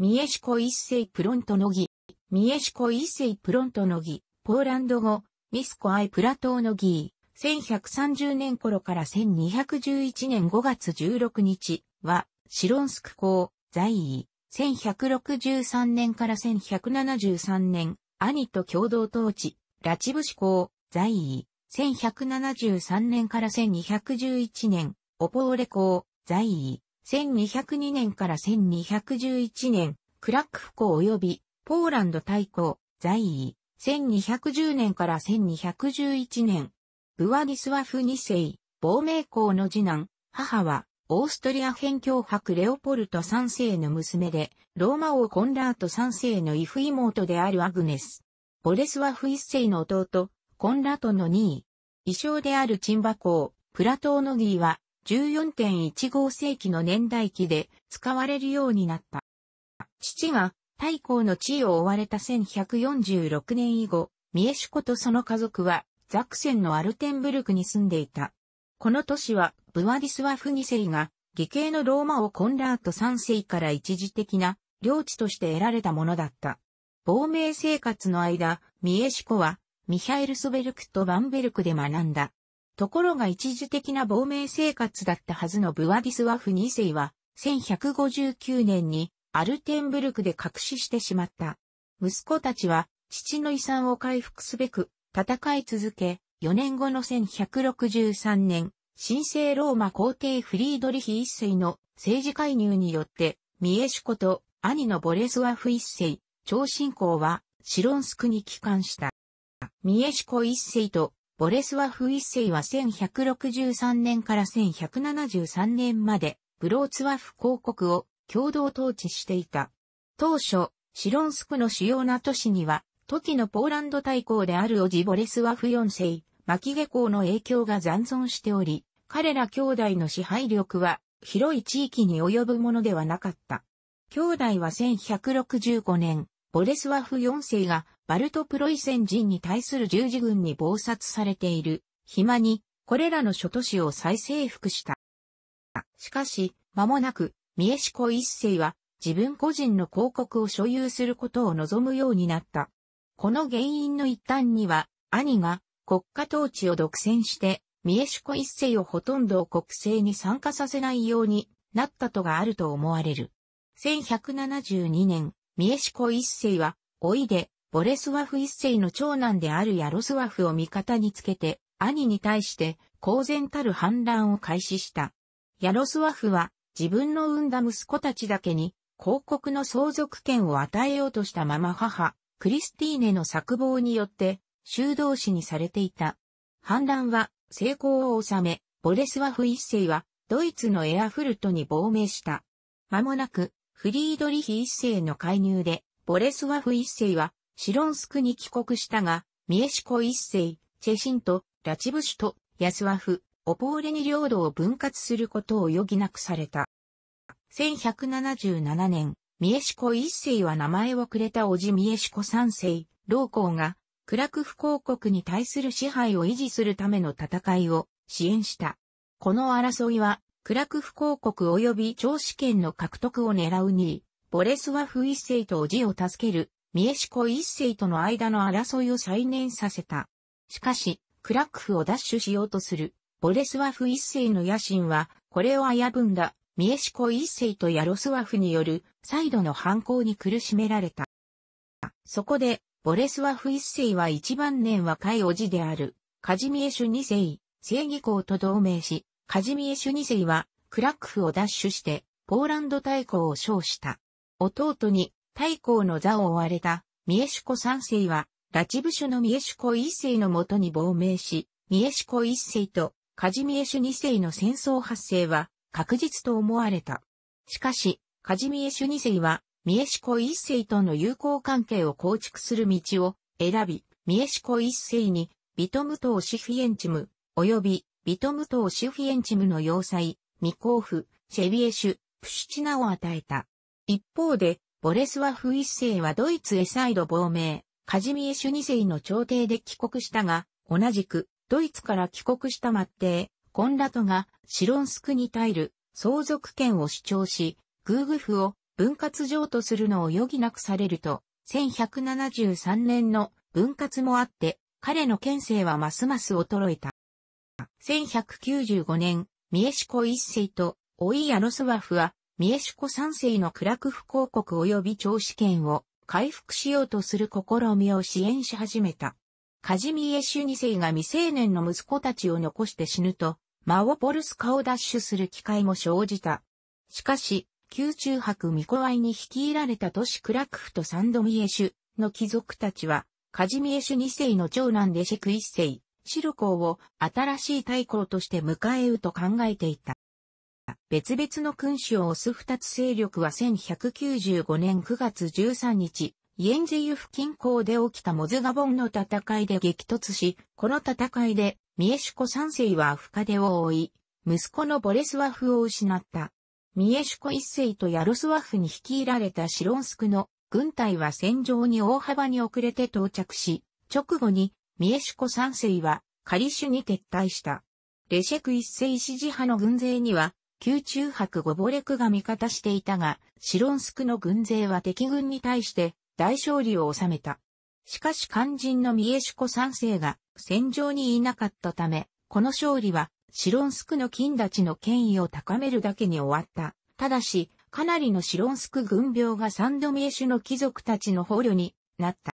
ミエシコ一世プロントのギ。ミエシコ一世プロントのギ。ポーランド語、ミスコアイプラトーノギー。1130年頃から1211年5月16日は、シロンスク公、在位。1163年から1173年、兄と共同統治、ラチブシ公、在位。1173年から1211年、オポーレ公、在位。1202年から1211年、クラックフ公及びポーランド大公、在位、1210年から1211年、ブワディスワフ2世、亡命公の次男、母は、オーストリア辺境伯レオポルト3世の娘で、ローマ王コンラート3世の異父妹であるアグネス。ボレスワフ1世の弟、コンラートの2位。衣装であるチンバ公、プラトーノギーは、14.15世紀の年代記で使われるようになった。父が太閤の地位を追われた1146年以後、三重子とその家族はザクセンのアルテンブルクに住んでいた。この都市はブワディスワフセ世が義兄のローマをコンラート3世から一時的な領地として得られたものだった。亡命生活の間、三重子はミハエルスベルクとバンベルクで学んだ。ところが一時的な亡命生活だったはずのブワディスワフ2世は、1159年にアルテンブルクで隠ししてしまった。息子たちは、父の遺産を回復すべく、戦い続け、4年後の1163年、神聖ローマ皇帝フリードリヒ一世の政治介入によって、ミエシュコと兄のボレスワフ一世、超信仰はシロンスクに帰還した。ミエシュコ一世とボレスワフ一世は1163年から1173年まで、ブローツワフ公国を共同統治していた。当初、シロンスクの主要な都市には、時のポーランド大公であるオジボレスワフ四世、巻下校の影響が残存しており、彼ら兄弟の支配力は広い地域に及ぶものではなかった。兄弟は1165年、ボレスワフ4世がバルトプロイセン人に対する十字軍に暴殺されている暇にこれらの諸都市を再征服した。しかし、間もなく、ミエシコ一世は自分個人の広告を所有することを望むようになった。この原因の一端には、兄が国家統治を独占して、ミエシコ一世をほとんど国政に参加させないようになったとがあると思われる。1172年、三重志子一世は、おいで、ボレスワフ一世の長男であるヤロスワフを味方につけて、兄に対して、公然たる反乱を開始した。ヤロスワフは、自分の産んだ息子たちだけに、広告の相続権を与えようとしたまま母、クリスティーネの策謀によって、修道士にされていた。反乱は、成功を収め、ボレスワフ一世は、ドイツのエアフルトに亡命した。間もなく、フリードリヒ一世の介入で、ボレスワフ一世は、シロンスクに帰国したが、ミエシコ一世、チェシンと、ラチブシュと、ヤスワフ、オポーレに領土を分割することを余儀なくされた。1177年、ミエシコ一世は名前をくれた叔父ミエシコ三世、老公が、クラクフ公国に対する支配を維持するための戦いを支援した。この争いはクラクフ公国及び長子権の獲得を狙う2位、ボレスワフ一世とおじを助ける、ミエシコ一世との間の争いを再燃させた。しかし、クラクフを奪取しようとする、ボレスワフ一世の野心は、これを危ぶんだ、ミエシコ一世とヤロスワフによる、再度の反抗に苦しめられた。そこで、ボレスワフ一世は一番年若いおじである、カジミエシュ二世、正義公と同盟し、カジミエ・シュニセイは、クラックフを奪取して、ポーランド大公を称した。弟に、大公の座を追われた、ミエシュコ三世は、ラチブ署のミエシュコ一世のもとに亡命し、ミエシュコ一世とカジミエシュ二世の戦争発生は確実と思われた。しかし、カジミエシュ二世は、ミエシュコ一世との友好関係を構築する道を選び、ミエシュコ一世に、ビトム島シフィエンチム、及びビトム島シュフィエンチムの要塞、ミコーフ、シェビエシュ、プシュチナを与えた。一方で、ボレスワフ一世はドイツへ再度亡命、カジミエシュ二世の朝廷で帰国したが、同じく、ドイツから帰国した末帝、コンラトがシロンスクに耐える相続権を主張し、グーグフを分割譲渡するのを余儀なくされると、1173年の分割もあって、彼の権勢はますます衰えた。1195年、三重子一世と、老いやロスワフは、三重子三世のクラクフ公国及び長子権を回復しようとする試みを支援し始めた。カジミエシュ二世が未成年の息子たちを残して死ぬと、マオポルスカを奪取する機会も生じた。しかし、宮中博ミコワイに率いられた都市クラクフとサンドミエシュの貴族たちは、カジミエシュ二世の長男デシェク一世、白港を新しい大公として迎えうと考えていた。別々の君主を推す二つ勢力は1195年9月13日、イエンジェユフ近郊で起きたモズガボンの戦いで激突し、この戦いでミエシュコ三世はアフカデを追い、息子のボレスワフを失った。ミエシュコ一世とヤロスワフに率いられたシロンスクの軍隊は戦場に大幅に遅れて到着し、直後にミエシュコ三世は、カリシュに撤退した。レシェク一世一時派の軍勢には、宮中博ゴボレクが味方していたが、シロンスクの軍勢は敵軍に対して大勝利を収めた。しかし肝心のミエシュコ三世が戦場にいなかったため、この勝利はシロンスクの金たちの権威を高めるだけに終わった。ただし、かなりのシロンスク軍病がサンドミエシュの貴族たちの捕虜になった。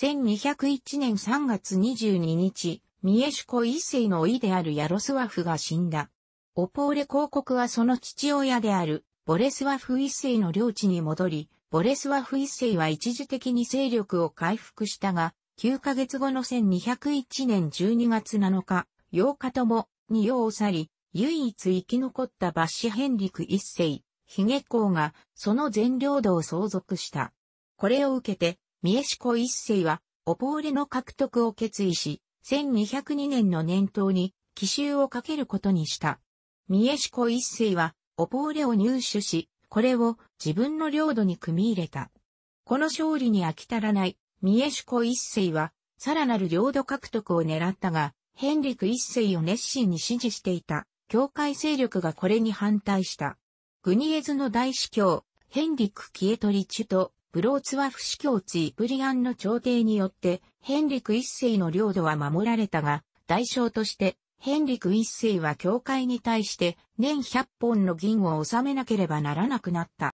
1201年3月22日、ミエシュコ一世のいであるヤロスワフが死んだ。オポーレ公国はその父親である、ボレスワフ一世の領地に戻り、ボレスワフ一世は一時的に勢力を回復したが、9ヶ月後の1201年12月7日、8日とも、に世を去り、唯一生き残ったバッシュヘンリク一世、ヒゲ公が、その全領土を相続した。これを受けて、三重志子一世は、オポーレの獲得を決意し、1202年の年頭に、奇襲をかけることにした。三重志子一世は、オポーレを入手し、これを自分の領土に組み入れた。この勝利に飽き足らない三重志子一世は、さらなる領土獲得を狙ったが、ヘンリク一世を熱心に支持していた、教会勢力がこれに反対した。グニエズの大司教、ヘンリク・キエトリチュと、ブローツワフ司教地ブプリアンの朝廷によって、ヘンリク一世の領土は守られたが、代償として、ヘンリク一世は教会に対して年100本の銀を納めなければならなくなった。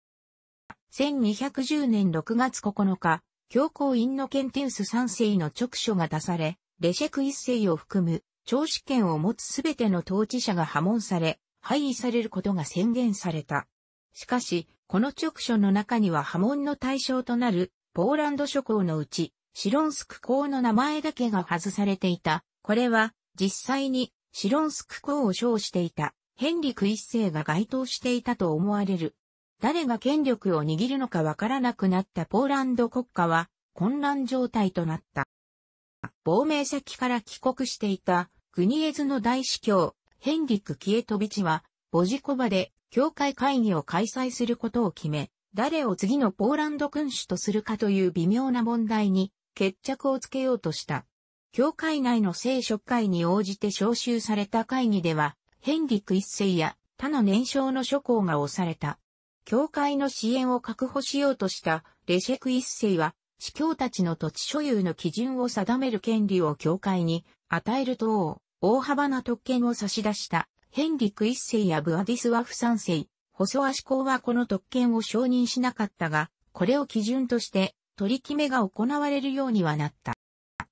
1210年6月9日、教皇院のケンティウス3世の直書が出され、レシェク一世を含む、長子権を持つすべての統治者が破門され、廃位されることが宣言された。しかし、この直所の中には波紋の対象となる、ポーランド諸侯のうち、シロンスク公の名前だけが外されていた。これは、実際に、シロンスク公を称していた、ヘンリク一世が該当していたと思われる。誰が権力を握るのかわからなくなったポーランド国家は、混乱状態となった。亡命先から帰国していた、国エズの大司教、ヘンリク・キエトビチは、ボジコバで協会会議を開催することを決め、誰を次のポーランド君主とするかという微妙な問題に決着をつけようとした。教会内の聖職会に応じて招集された会議では、ヘンリック一世や他の年少の諸侯が押された。教会の支援を確保しようとしたレシェク一世は、司教たちの土地所有の基準を定める権利を教会に与える等を大幅な特権を差し出した。ヘンリク一世やブアディスワフ三世、細足公はこの特権を承認しなかったが、これを基準として、取り決めが行われるようにはなった。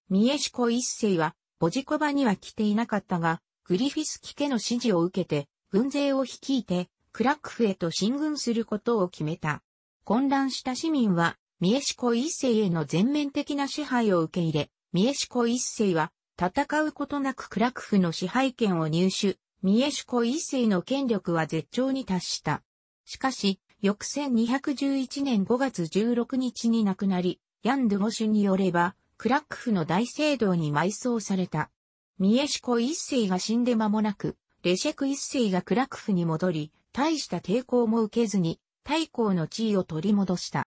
三重志向一世は、ボジコバには来ていなかったが、グリフィスキ家の指示を受けて、軍勢を率いて、クラックフへと進軍することを決めた。混乱した市民は、三重志向一世への全面的な支配を受け入れ、三重志向一世は、戦うことなくクラクフの支配権を入手、三重子一世の権力は絶頂に達した。しかし、翌1211年5月16日に亡くなり、ヤンドゥシュによれば、クラックフの大聖堂に埋葬された。三重子一世が死んで間もなく、レシェク一世がクラックフに戻り、大した抵抗も受けずに、太閤の地位を取り戻した。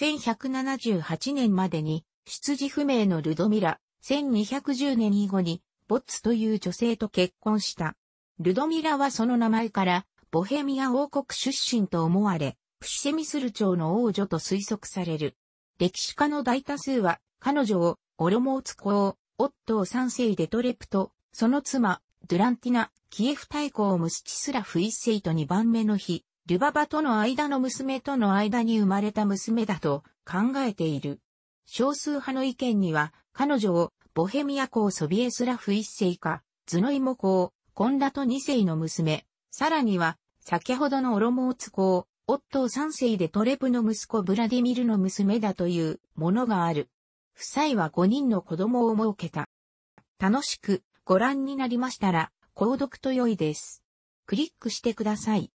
1178年までに、出自不明のルドミラ、1210年以後に、ボッツという女性と結婚した。ルドミラはその名前から、ボヘミア王国出身と思われ、プシェミスル朝の王女と推測される。歴史家の大多数は、彼女を、オロモーツ公、オットー三世デトレプト、その妻、ドゥランティナ、キエフ大公ムスチスラフ一世と二番目の日、ルババとの間の娘との間に生まれた娘だと考えている。少数派の意見には、彼女をボヘミア公ソビエスラフ一世か、ズノイモ公、コンラト2世の娘、さらには、先ほどのオロモーツ公、オットー3世でトレプの息子ブラディミルの娘だというものがある。夫妻は5人の子供を設けた。楽しくご覧になりましたら、購読と良いです。クリックしてください。